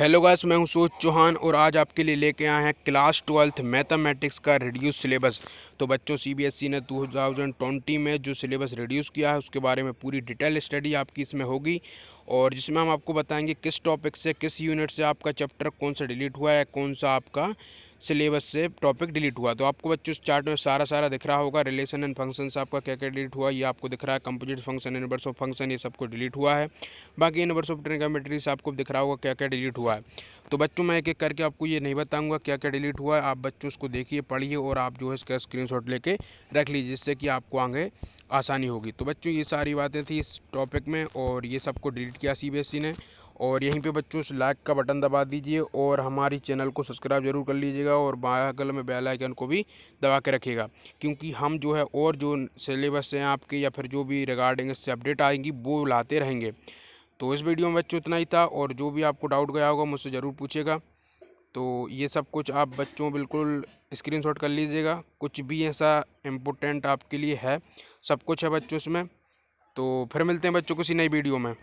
hello guys मैं हूं सूज चौहान और आज आपके लिए लेके आए हैं क्लास ट्वेल्थ मैथमेटिक्स का रिड्यूस सिलेबस तो बच्चों सीबीएसई e ने 2020 में जो सिलेबस रिड्यूस किया है उसके बारे में पूरी डिटेल स्टडी आपकी इसमें होगी और जिसमें हम आपको बताएंगे किस टॉपिक से किस यूनिट से आपका चैप्टर कौन सा डिलीट हुआ है कौन सा आपका सिलेबस से टॉपिक डिलीट हुआ तो आपको बच्चों चार्ट में सारा सारा दिख रहा होगा रिलेशन एंड फंक्शन आपका क्या क्या डिलीट हुआ ये आपको दिख रहा है composite function inverse of function ये सबको डिलीट हुआ है बाकी इनवर्स ऑफ ट्रिग्नोमेट्रीज आपको दिख रहा होगा क्या क्या डिलीट हुआ है तो बच्चों मैं एक एक करके आपको ये नहीं बताऊँगा क्या क्या डिलीट हुआ है आप बच्चों उसको देखिए पढ़िए और आप जो है इसका शॉट लेके रख लीजिए जिससे कि आपको आगे आसानी होगी तो बच्चों ये सारी बातें थी इस टॉपिक में और ये सबको डिलीट किया सी ने और यहीं पे बच्चों से लाइक का बटन दबा दीजिए और हमारी चैनल को सब्सक्राइब जरूर कर लीजिएगा और बागल में बेल आइकन को भी दबा के रखिएगा क्योंकि हम जो है और जो सिलेबस हैं आपके या फिर जो भी रिगार्डिंग इससे अपडेट आएंगी वो लाते रहेंगे तो इस वीडियो में बच्चों इतना ही था और जो भी आपको डाउट गया होगा मुझसे ज़रूर पूछेगा तो ये सब कुछ आप बच्चों बिल्कुल स्क्रीन कर लीजिएगा कुछ भी ऐसा इम्पोर्टेंट आपके लिए है सब कुछ है बच्चों इसमें तो फिर मिलते हैं बच्चों किसी नई वीडियो में